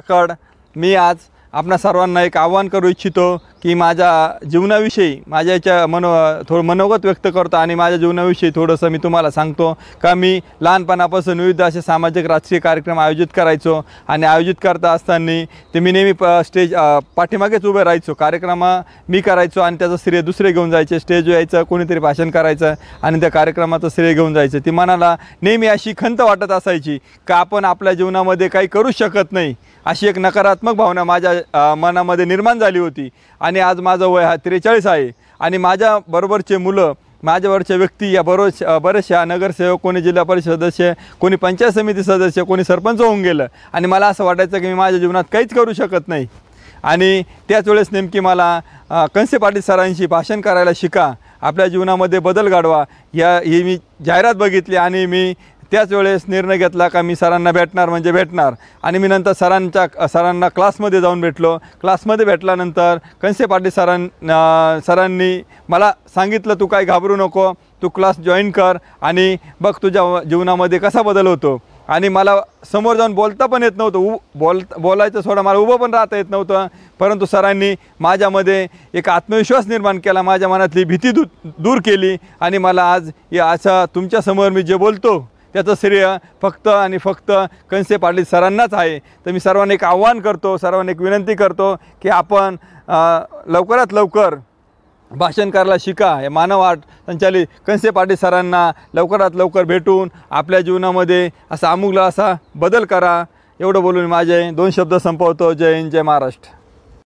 काकड मी आज आपणा सर्वांना एक आव्हान करू इच्छितो की माझ्या जीवनाविषयी माझ्याच्या मनो थोडं मनोगत व्यक्त करतो आणि माझ्या जीवनाविषयी थोडंसं मी तुम्हाला सांगतो का मी लहानपणापासून विविध असे सामाजिक राजकीय कार्यक्रम आयोजित करायचो आणि आयोजित करता असताना ते मी नेहमी प स्टेज पाठीमागेच उभे राहायचो कार्यक्रम मी करायचो आणि त्याचं श्रेय दुसरे घेऊन जायचे स्टेज यायचं कोणीतरी भाषण करायचं आणि त्या कार्यक्रमाचं श्रेय घेऊन जायचं ती मनाला नेहमी अशी खंत वाटत असायची का आपण आपल्या जीवनामध्ये काही करू शकत नाही अशी एक नकारात्मक भावना माझ्या मनामध्ये निर्माण झाली होती आणि आज माझं वय हा त्रेचाळीस आहे आणि माझ्याबरोबरचे मुलं माझ्यावरच्या व्यक्ती या बरोच बरेचशा नगरसेवक कोणी जिल्हा परिषद सदस्य कोणी पंचायत समिती सदस्य कोणी सरपंच होऊन गेलं आणि मला असं वाटायचं की मी माझ्या जीवनात काहीच करू शकत नाही आणि त्याच वेळेस नेमकी मला कंसे पाटील सरांशी भाषण करायला शिका आपल्या जीवनामध्ये बदल घडवा या ही मी जाहिरात बघितली आणि मी त्याच वेळेस निर्णय घेतला का मी सरांना भेटणार म्हणजे भेटणार आणि मी नंतर सरांच्या सरांना क्लासमध्ये जाऊन भेटलो क्लासमध्ये भेटल्यानंतर कंसे पाटील सरां सरांनी मला सांगितलं तू काय घाबरू नको तू क्लास जॉईन कर आणि बघ तुझ्या जीवनामध्ये कसा बदल होतो आणि मला समोर जाऊन बोलता पण येत नव्हतं उ बोल बोलायचं सोडा मला उभं पण राहता येत नव्हतं परंतु सरांनी माझ्यामध्ये एक आत्मविश्वास निर्माण केला माझ्या मनातली भीती दू दूर केली आणि मला आज या असं तुमच्यासमोर मी जे बोलतो त्याचं श्रेय फक्त आणि फक्त कंसे पाटील सरांनाच आहे तर मी सर्वांना एक आव्हान करतो सर्वांना एक विनंती करतो की आपण लवकरात लवकर भाषण करायला शिका हे मानव आर्ट संचालित कंसे पाटील सरांना लवकरात लवकर भेटून आपल्या जीवनामध्ये असा अमुगला असा बदल करा एवढं बोलून माझे दोन शब्द संपवतो जय हिंद जय महाराष्ट्र